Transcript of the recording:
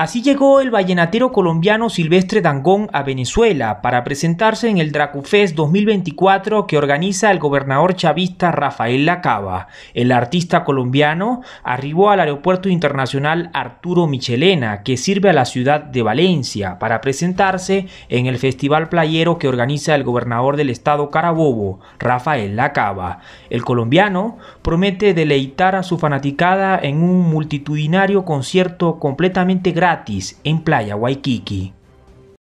Así llegó el vallenatero colombiano Silvestre Dangón a Venezuela para presentarse en el Dracufest 2024 que organiza el gobernador chavista Rafael Lacaba. El artista colombiano arribó al Aeropuerto Internacional Arturo Michelena, que sirve a la ciudad de Valencia, para presentarse en el festival playero que organiza el gobernador del estado Carabobo, Rafael Lacaba. El colombiano promete deleitar a su fanaticada en un multitudinario concierto completamente gratis gratis en Playa Waikiki.